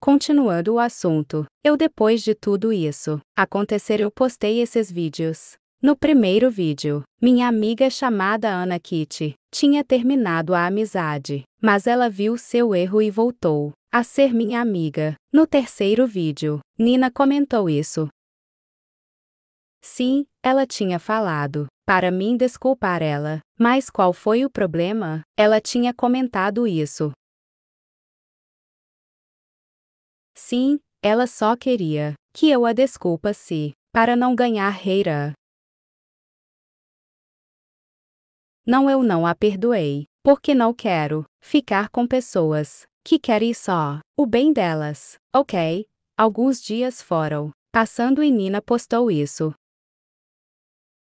Continuando o assunto, eu depois de tudo isso acontecer eu postei esses vídeos. No primeiro vídeo, minha amiga chamada Ana Kitty tinha terminado a amizade, mas ela viu seu erro e voltou a ser minha amiga. No terceiro vídeo, Nina comentou isso. Sim, ela tinha falado para mim desculpar ela, mas qual foi o problema? Ela tinha comentado isso Sim, ela só queria que eu a desculpasse para não ganhar reira. Não, eu não a perdoei, porque não quero ficar com pessoas que querem só o bem delas, ok? Alguns dias foram passando e Nina postou isso.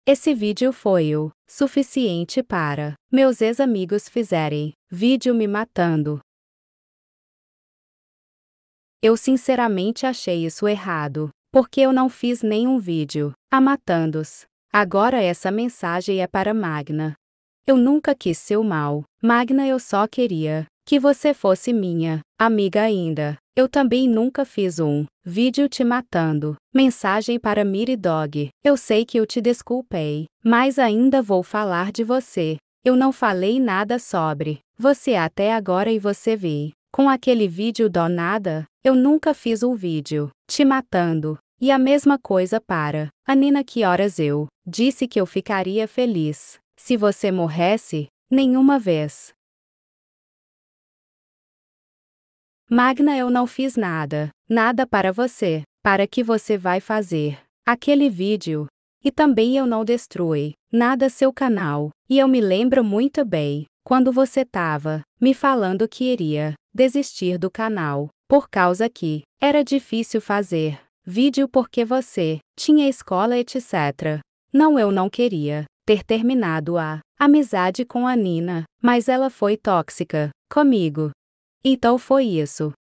Esse vídeo foi o suficiente para meus ex-amigos fizerem vídeo me matando. Eu sinceramente achei isso errado, porque eu não fiz nenhum vídeo, a matandos. Agora essa mensagem é para Magna. Eu nunca quis seu mal, Magna eu só queria que você fosse minha amiga ainda. Eu também nunca fiz um vídeo te matando. Mensagem para Dog. Eu sei que eu te desculpei, mas ainda vou falar de você. Eu não falei nada sobre você até agora e você vi com aquele vídeo do nada, eu nunca fiz um vídeo te matando. E a mesma coisa para Anina que horas eu disse que eu ficaria feliz se você morresse nenhuma vez. Magna, eu não fiz nada, nada para você, para que você vai fazer aquele vídeo. E também eu não destruí nada seu canal, e eu me lembro muito bem quando você tava me falando que iria desistir do canal. Por causa que era difícil fazer vídeo porque você tinha escola, etc. Não, eu não queria ter terminado a amizade com a Nina, mas ela foi tóxica comigo. Então foi isso.